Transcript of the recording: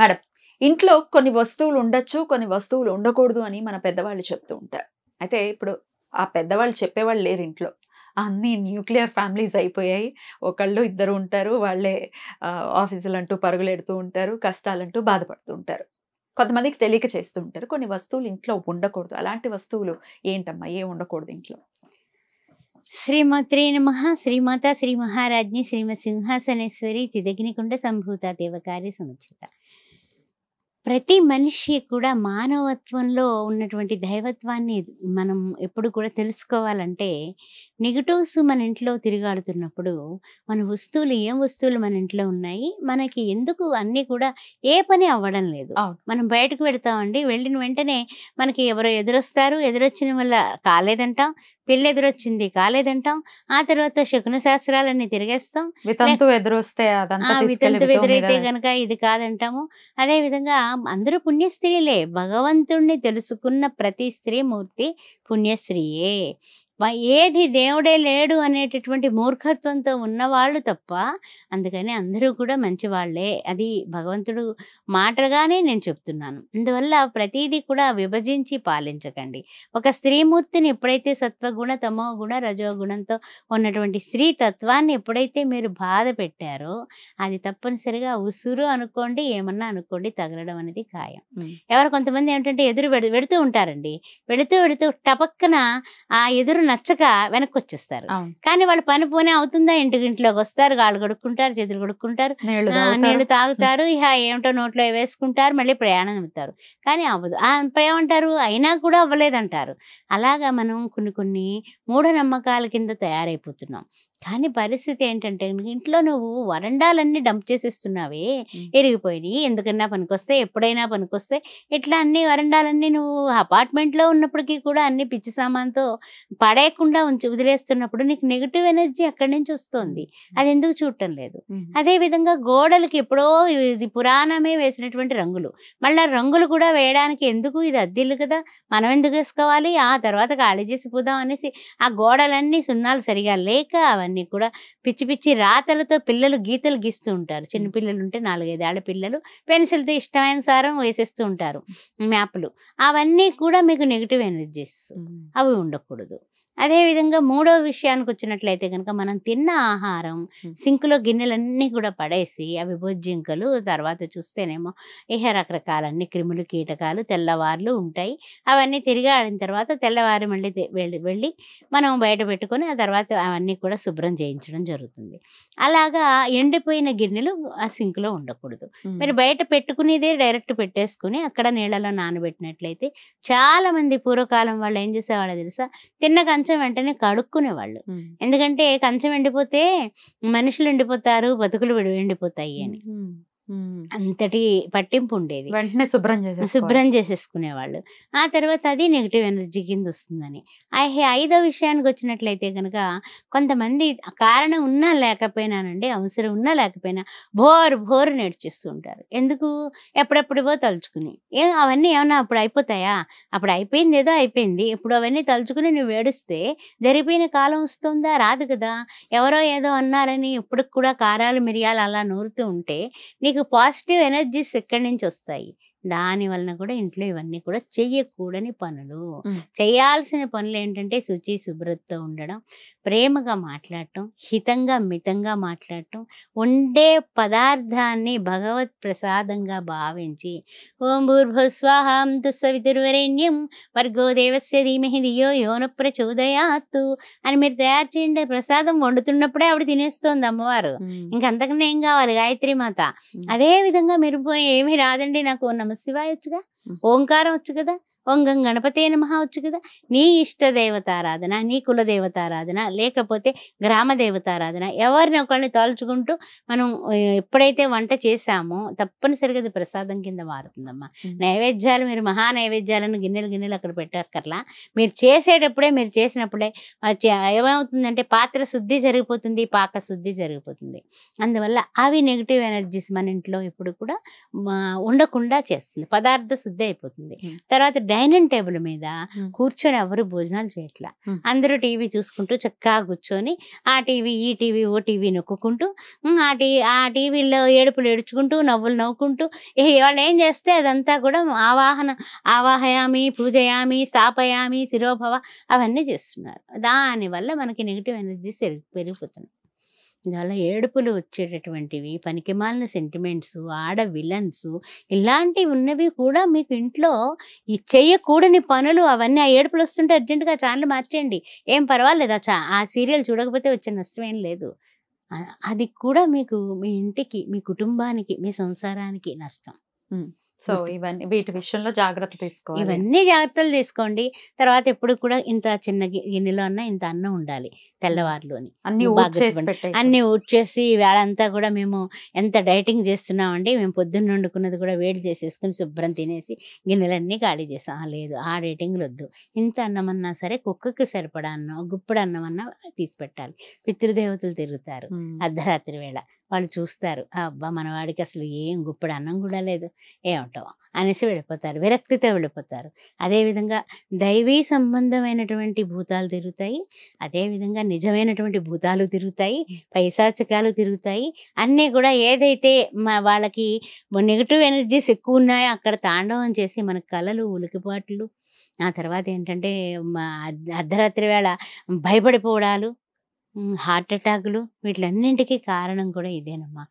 madam ఇంట్లో కొన్ని వస్తువులు ఉండొచ్చు కొన్ని వస్తువులు ఉండకూడదు అని మన పెద్దవాళ్ళు చెప్తూ ఉంటారు అయితే ఇప్పుడు ఆ పెద్దవాళ్ళు చెప్పేవాళ్ళు లేరు ఇంట్లో అన్ని న్యూక్లియర్ ఫ్యామిలీస్ అయిపోయాయి ఒకళ్ళు ఇద్దరు ఉంటారు వాళ్ళే ఆఫీసులు అంటూ ఎడుతూ ఉంటారు కష్టాలంటూ బాధపడుతూ ఉంటారు కొంతమందికి తెలియక చేస్తూ ఉంటారు కొన్ని వస్తువులు ఇంట్లో ఉండకూడదు అలాంటి వస్తువులు ఏంటమ్మా ఏ ఉండకూడదు ఇంట్లో శ్రీమాత్రే నమ శ్రీమాత శ్రీ మహారాజ్ని శ్రీమ సింహాసనేశ్వరి చిదగ్నికుండ సంభూత దేవకార్య సముచిత ప్రతి మనిషి కూడా మానవత్వంలో ఉన్నటువంటి దైవత్వాన్ని మనం ఎప్పుడు కూడా తెలుసుకోవాలంటే నెగటివ్స్ మన ఇంట్లో తిరిగాడుతున్నప్పుడు మన వస్తువులు ఏం వస్తువులు మన ఇంట్లో ఉన్నాయి మనకి ఎందుకు అన్నీ కూడా ఏ పని అవ్వడం లేదు మనం బయటకు పెడతామండి వెళ్ళిన వెంటనే మనకి ఎవరో ఎదురొస్తారు ఎదురొచ్చిన వల్ల కాలేదంటాం పెళ్ళి ఎదురొచ్చింది కాలేదంటాం ఆ తర్వాత శకున శాస్త్రాలన్నీ తిరిగేస్తాం వితంతు వితంతు ఎదురైతే కనుక ఇది కాదంటాము అదేవిధంగా అందరూ పుణ్యస్త్రీలే భగవంతుణ్ణి తెలుసుకున్న ప్రతి స్త్రీ మూర్తి పుణ్యశ్రీయే ఏది దేవుడే లేడు అనేటటువంటి మూర్ఖత్వంతో ఉన్నవాళ్ళు తప్ప అందుకని అందరూ కూడా మంచివాళ్లే అది భగవంతుడు మాటగానే నేను చెప్తున్నాను అందువల్ల ప్రతిదీ కూడా విభజించి పాలించకండి ఒక స్త్రీమూర్తిని ఎప్పుడైతే సత్వగుణ తమో గుణ రజోగుణంతో ఉన్నటువంటి స్త్రీ తత్వాన్ని ఎప్పుడైతే మీరు బాధ పెట్టారో అది తప్పనిసరిగా ఉసురు అనుకోండి ఏమన్నా అనుకోండి తగలడం అనేది ఖాయం ఎవరు కొంతమంది ఏమిటంటే ఎదురు వెడుతూ ఉంటారండి వెళుతూ వెళుతూ టపక్కన ఆ ఎదురు నచ్చక వెనక్కి వచ్చేస్తారు కానీ వాళ్ళ పని పోనే అవుతుందా ఇంటికి ఇంట్లోకి వస్తారు గాళ్ళు గడుక్కుంటారు చేతులు గడుక్కుంటారు నీళ్లు తాగుతారు ఇహ ఏమిటో నోట్లో వేసుకుంటారు మళ్ళీ ప్రయాణం అవుతారు కానీ అవ్వదు ఏమంటారు అయినా కూడా అవ్వలేదంటారు అలాగా మనం కొన్ని కొన్ని మూఢనమ్మకాల కింద తయారైపోతున్నాం కానీ పరిస్థితి ఏంటంటే ఇంట్లో నువ్వు వరండాలన్నీ డంప్ చేసేస్తున్నావే ఎరిగిపోయినాయి ఎందుకన్నా పనికొస్తే ఎప్పుడైనా పనికొస్తే ఇట్లా అన్ని వరండాలన్నీ నువ్వు అపార్ట్మెంట్లో ఉన్నప్పటికీ కూడా అన్ని పిచ్చి సామాన్తో పడేయకుండా ఉంచి వదిలేస్తున్నప్పుడు నీకు నెగిటివ్ ఎనర్జీ అక్కడి నుంచి వస్తుంది అది ఎందుకు చూడటం లేదు అదే విధంగా గోడలకి ఎప్పుడో ఇది పురాణమే వేసినటువంటి రంగులు మళ్ళీ రంగులు కూడా వేయడానికి ఎందుకు ఇది అద్దెలు కదా మనం ఎందుకు వేసుకోవాలి ఆ తర్వాత ఖాళీ చేసి పోదాం అనేసి ఆ గోడలన్నీ సున్నాలు సరిగా లేక అవన్నీ అన్నీ కూడా పిచ్చి పిచ్చి రాతలతో పిల్లలు గీతలు గీస్తూ ఉంటారు చిన్న పిల్లలు ఉంటే నాలుగైదు ఆడ పిల్లలు పెన్సిల్తో ఇష్టమైన సారం వేసేస్తూ ఉంటారు మ్యాప్లు అవన్నీ కూడా మీకు నెగిటివ్ ఎనర్జీస్ అవి ఉండకూడదు అదేవిధంగా మూడో విషయానికి వచ్చినట్లయితే కనుక మనం తిన్న ఆహారం సింకులో గిన్నెలన్నీ కూడా పడేసి అవి బొజ్జింకలు తర్వాత చూస్తేనేమో ఏ రకరకాలన్నీ క్రిములు కీటకాలు తెల్లవార్లు ఉంటాయి అవన్నీ తిరిగి ఆడిన తర్వాత తెల్లవారు మళ్ళీ వెళ్ళి వెళ్ళి మనం బయట పెట్టుకొని ఆ తర్వాత అవన్నీ కూడా శుభ్రం చేయించడం జరుగుతుంది అలాగా ఎండిపోయిన గిన్నెలు ఆ సింకులో ఉండకూడదు మీరు బయట పెట్టుకునేదే డైరెక్ట్ పెట్టేసుకుని అక్కడ నీళ్ళలో నానబెట్టినట్లయితే చాలామంది పూర్వకాలం వాళ్ళు ఏం చేసేవాళ్ళు తెలుసా తిన్న కంచెం వెంటనే కడుక్కునేవాళ్ళు ఎందుకంటే కంచె ఎండిపోతే మనుషులు ఎండిపోతారు బతుకులు ఎండిపోతాయి అని అంతటి పట్టింపు ఉండేది వెంటనే శుభ్రం చేసే శుభ్రం చేసేసుకునేవాళ్ళు ఆ తర్వాత అది నెగిటివ్ ఎనర్జీ కింద వస్తుందని ఐదో విషయానికి వచ్చినట్లయితే కనుక కొంతమంది కారణం ఉన్నా లేకపోయినానండి అవసరం ఉన్నా లేకపోయినా భోరు భోరు నేర్చిస్తూ ఉంటారు ఎందుకు ఎప్పుడెప్పుడివో తలుచుకుని ఏ అవన్నీ ఏమన్నా అప్పుడు అయిపోతాయా అప్పుడు అయిపోయింది ఏదో అయిపోయింది ఇప్పుడు అవన్నీ తలుచుకుని నువ్వు ఏడుస్తే జరిగిపోయిన కాలం వస్తుందా రాదు కదా ఎవరో ఏదో అన్నారని ఇప్పుడు కూడా కారాలు మిరియాలు అలా నూరుతూ ఉంటే నీ నీకు పాజిటివ్ ఎనర్జీస్ ఎక్కడి నుంచి వస్తాయి దాని వలన కూడా ఇంట్లో ఇవన్నీ కూడా చెయ్యకూడని పనులు చేయాల్సిన పనులు ఏంటంటే శుచి శుభ్రతతో ఉండడం ప్రేమగా మాట్లాడటం హితంగా మితంగా మాట్లాడటం ఉండే పదార్థాన్ని భగవత్ ప్రసాదంగా భావించి ఓం భూర్భస్వాహం దుస్సవితుర్వరేణ్యం వర్గో దేవస్య ధీమహి దియో యోన ప్రచోదయాత్తు అని మీరు తయారు చేయండి ప్రసాదం వండుతున్నప్పుడే ఆవిడ తినేస్తోంది అమ్మవారు ఇంకంతకన్నా ఏం కావాలి గాయత్రి మాత అదే విధంగా మీరు ఏమి ఏమీ రాదండి నాకు నమస్కారం నమ శివాయ వచ్చుగా ఓంకారం వచ్చు కదా వంగం గణపతే నమ వచ్చు కదా నీ ఇష్ట దేవతారాధన నీ కుల దేవతారాధన లేకపోతే గ్రామ దేవతారాధన ఎవరిని ఒకళ్ళని తలుచుకుంటూ మనం ఎప్పుడైతే వంట చేశామో తప్పనిసరిగా అది ప్రసాదం కింద మారుతుందమ్మా నైవేద్యాలు మీరు మహా నైవేద్యాలను గిన్నెలు గిన్నెలు అక్కడ పెట్టక్కర్లా మీరు చేసేటప్పుడే మీరు చేసినప్పుడే ఏమవుతుందంటే పాత్ర శుద్ధి జరిగిపోతుంది పాక శుద్ధి జరిగిపోతుంది అందువల్ల అవి నెగిటివ్ ఎనర్జీస్ మన ఇంట్లో ఇప్పుడు కూడా ఉండకుండా చేస్తుంది పదార్థ శుద్ధి అయిపోతుంది తర్వాత డైనింగ్ టేబుల్ మీద కూర్చొని ఎవరు భోజనాలు చేయట్లా అందరూ టీవీ చూసుకుంటూ చక్కగా కూర్చొని ఆ టీవీ ఈ టీవీ ఓ టీవీ నొక్కుంటూ ఆ టీ ఆ టీవీలో ఏడుపులు ఏడుచుకుంటూ నవ్వులు నవ్వుకుంటూ వాళ్ళు ఏం చేస్తే అదంతా కూడా ఆవాహన ఆవాహయామి పూజయామి స్థాపయామి శిరోభవ అవన్నీ చేస్తున్నారు దానివల్ల మనకి నెగిటివ్ ఎనర్జీస్ పెరిగిపోతున్నాయి చాలా ఏడుపులు వచ్చేటటువంటివి పనికిమాలిన సెంటిమెంట్స్ ఆడ విలన్స్ ఇలాంటివి ఉన్నవి కూడా మీకు ఇంట్లో ఈ చేయకూడని పనులు అవన్నీ ఆ ఏడుపులు వస్తుంటే అర్జెంటుగా ఛానల్ మార్చేయండి ఏం పర్వాలేదు ఆ ఆ సీరియల్ చూడకపోతే వచ్చే నష్టం ఏం లేదు అది కూడా మీకు మీ ఇంటికి మీ కుటుంబానికి మీ సంసారానికి నష్టం సో ఇవన్నీ వీటి విషయంలో జాగ్రత్త తీసుకోవాలి ఇవన్నీ జాగ్రత్తలు తీసుకోండి తర్వాత ఎప్పుడు కూడా ఇంత చిన్న గిన్నెలో అన్న ఇంత అన్నం ఉండాలి తెల్లవారులోని అన్ని అన్ని ఊడ్చేసి వేళంతా కూడా మేము ఎంత డైటింగ్ చేస్తున్నామండి మేము పొద్దున్న వండుకున్నది కూడా వేడి చేసేసుకుని శుభ్రం తినేసి గిన్నెలన్నీ ఖాళీ చేసాం లేదు ఆ డైటింగ్లు వద్దు ఇంత అన్నం అన్నా సరే కుక్కకి సరిపడా అన్నం గుప్పడు అన్నం అన్న తీసి పెట్టాలి పితృదేవతలు తిరుగుతారు అర్ధరాత్రి వేళ వాళ్ళు చూస్తారు అబ్బా మనవాడికి అసలు ఏం గుప్పడు అన్నం కూడా లేదు ఏమంటారు ఉంటాం అనేసి వెళ్ళిపోతారు విరక్తితో వెళ్ళిపోతారు అదేవిధంగా దైవీ సంబంధమైనటువంటి భూతాలు తిరుగుతాయి అదేవిధంగా నిజమైనటువంటి భూతాలు తిరుగుతాయి పైశాచకాలు తిరుగుతాయి అన్నీ కూడా ఏదైతే మా వాళ్ళకి నెగిటివ్ ఎనర్జీస్ ఎక్కువ ఉన్నాయో అక్కడ తాండవం చేసి మన కళలు ఉలికిపాట్లు ఆ తర్వాత ఏంటంటే అర్ధరాత్రి వేళ భయపడిపోవడాలు హార్ట్ అటాకులు వీటిలన్నింటికీ కారణం కూడా ఇదేనమ్మా